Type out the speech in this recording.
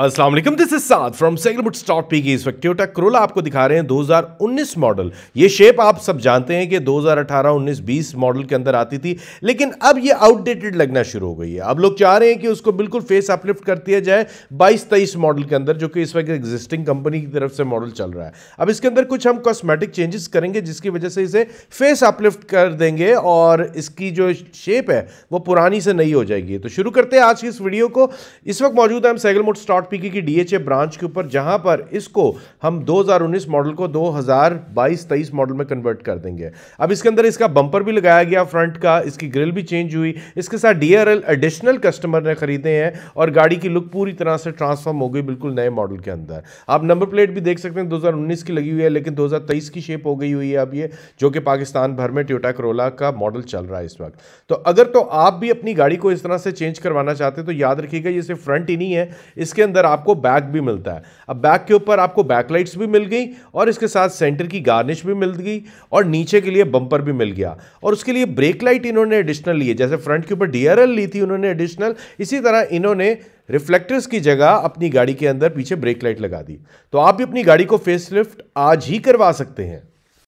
Aslam this is साथ from सेगलबुट stock पी की इस वक्त ट्योटा करोला आपको दिखा रहे हैं 2019 मॉडल ये शेप आप सब जानते हैं कि 2018, 19, 20 मॉडल के अंदर आती थी लेकिन अब ये आउटडेटेड लगना शुरू हो गई है अब लोग चाह रहे हैं कि उसको बिल्कुल फेस अपलिफ्ट कर दिया जाए 22 तेईस मॉडल के अंदर जो कि इस वक्त एग्जिस्टिंग कंपनी की तरफ से मॉडल चल रहा है अब इसके अंदर कुछ हम कॉस्मेटिक चेंजेस करेंगे जिसकी वजह से इसे फेस अपलिफ्ट कर देंगे और इसकी जो शेप है वो पुरानी से नई हो जाएगी तो शुरू करते हैं आज की इस वीडियो को इस वक्त मौजूद है हम मुट स्टॉक पीकी की डीएचए ब्रांच के ऊपर जहां पर इसको हम 2019 मॉडल को 2022-23 मॉडल में कन्वर्ट कर देंगे अब इसके अंदर इसका बम्पर भी लगाया गया फ्रंट का इसकी ग्रिल भी चेंज हुई इसके साथ डीआरएल एडिशनल कस्टमर ने खरीदे हैं और गाड़ी की लुक पूरी तरह से ट्रांसफॉर्म हो गई बिल्कुल नए मॉडल के अंदर आप नंबर प्लेट भी देख सकते हैं दो की लगी हुई है लेकिन दो की शेप हो गई हुई है अब ये जो कि पाकिस्तान भर में टोयोटा करोला का मॉडल चल रहा है इस वक्त तो अगर तो आप भी अपनी गाड़ी को इस तरह से चेंज करवाना चाहते हैं तो याद रखिएगा ये सिर्फ फ्रंट ही नहीं है इसके अंदर आपको बैक भी मिलता है अब बैक के ऊपर आपको बैकलाइट्स भी मिल गई और इसके साथ सेंटर की गार्निश भी मिल गई और नीचे के लिए बम्पर भी मिल गया और उसके लिए ब्रेक लाइट इन्होंने एडिशनल लिए जैसे फ्रंट के ऊपर डी ली थी उन्होंने एडिशनल इसी तरह इन्होंने रिफ्लेक्टर्स की जगह अपनी गाड़ी के अंदर पीछे ब्रेक लाइट लगा दी तो आप भी अपनी गाड़ी को फेस आज ही करवा सकते हैं